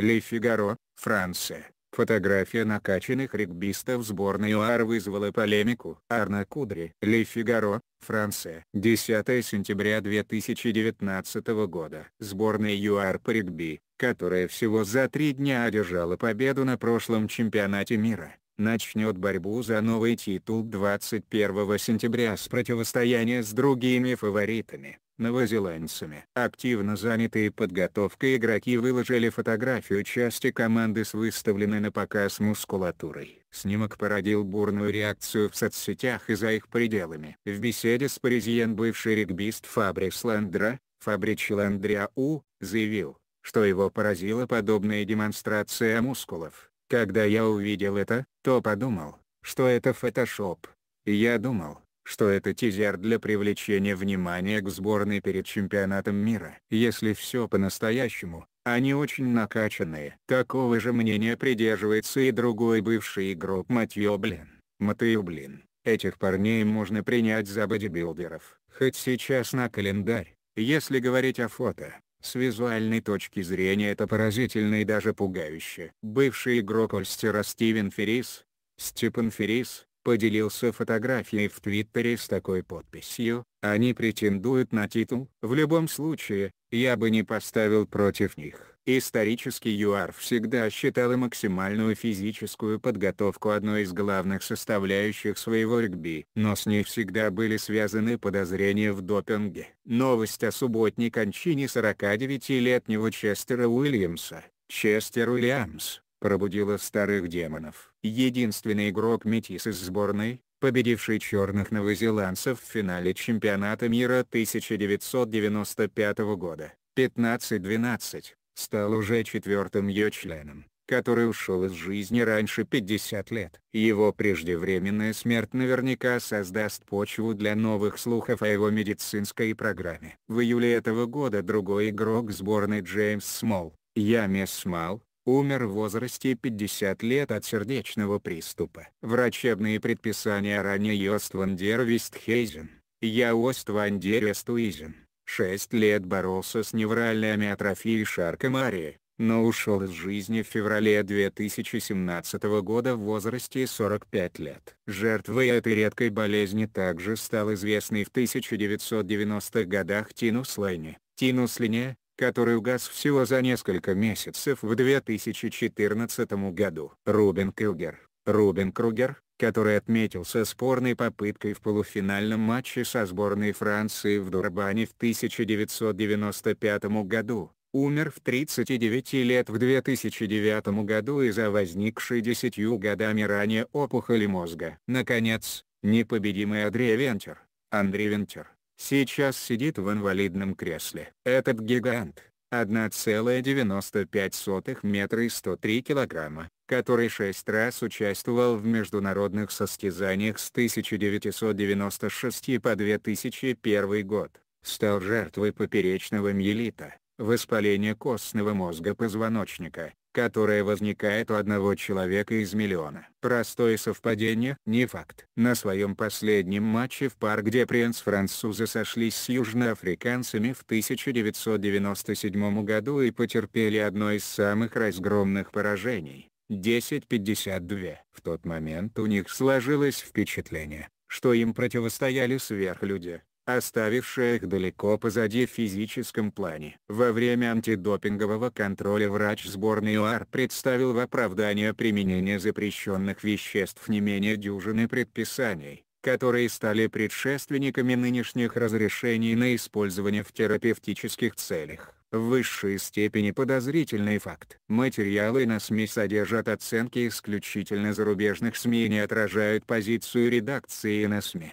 Ле Фигаро, Франция. Фотография накачанных регбистов сборной УАР вызвала полемику. Арна Кудри. Ле Фигаро, Франция. 10 сентября 2019 года. Сборная ЮАР по регби, которая всего за три дня одержала победу на прошлом чемпионате мира, начнет борьбу за новый титул 21 сентября с противостояния с другими фаворитами новозеландцами. Активно занятые подготовкой игроки выложили фотографию части команды с выставленной на показ мускулатурой. Снимок породил бурную реакцию в соцсетях и за их пределами. В беседе с Паризиен бывший регбист Фабрис Ландра, Фабрич у заявил, что его поразила подобная демонстрация мускулов. Когда я увидел это, то подумал, что это фотошоп. Я думал, что это тизер для привлечения внимания к сборной перед чемпионатом мира. Если все по-настоящему, они очень накачанные. Такого же мнения придерживается и другой бывший игрок Матьё Блин. Матьё Блин. Этих парней можно принять за бодибилдеров. Хоть сейчас на календарь, если говорить о фото, с визуальной точки зрения это поразительно и даже пугающе. Бывший игрок Ольстера Стивен Феррис, Степан Феррис, поделился фотографией в Твиттере с такой подписью, они претендуют на титул. В любом случае, я бы не поставил против них. Исторически ЮАР всегда считала максимальную физическую подготовку одной из главных составляющих своего регби, но с ней всегда были связаны подозрения в допинге. Новость о субботней кончине 49-летнего Честера Уильямса, Честер Уильямс, пробудила старых демонов. Единственный игрок Метис из сборной, победивший черных новозеландцев в финале чемпионата мира 1995 года, 15-12, стал уже четвертым ее членом, который ушел из жизни раньше 50 лет. Его преждевременная смерть наверняка создаст почву для новых слухов о его медицинской программе. В июле этого года другой игрок сборной Джеймс Смол, Ямес Смал, Умер в возрасте 50 лет от сердечного приступа. Врачебные предписания ранее Йост Вандер Вестхейзен. Я Ост Вандер Вестуизен. Шесть лет боролся с невральной атрофией Шарка Марии, но ушел из жизни в феврале 2017 года в возрасте 45 лет. Жертвой этой редкой болезни также стал известный в 1990-х годах Тинус Лайни. Тинус Лине, который угас всего за несколько месяцев в 2014 году. Рубен Крюгер. Рубен Кругер, который отметился спорной попыткой в полуфинальном матче со сборной Франции в Дурбане в 1995 году, умер в 39 лет в 2009 году из-за возникшей десятью годами ранее опухоли мозга. Наконец, непобедимый Андрей Вентер. Андрей Вентер сейчас сидит в инвалидном кресле. Этот гигант, 1,95 метра и 103 килограмма, который шесть раз участвовал в международных состязаниях с 1996 по 2001 год, стал жертвой поперечного миелита, воспаления костного мозга позвоночника, которое возникает у одного человека из миллиона. Простое совпадение? Не факт. На своем последнем матче в парк, где принц-французы сошлись с южноафриканцами в 1997 году и потерпели одно из самых разгромных поражений, 10:52. В тот момент у них сложилось впечатление, что им противостояли сверхлюди оставившая их далеко позади в физическом плане. Во время антидопингового контроля врач сборной УАР представил в оправдание применения запрещенных веществ не менее дюжины предписаний которые стали предшественниками нынешних разрешений на использование в терапевтических целях. В высшей степени подозрительный факт. Материалы на СМИ содержат оценки исключительно зарубежных СМИ и не отражают позицию редакции на СМИ.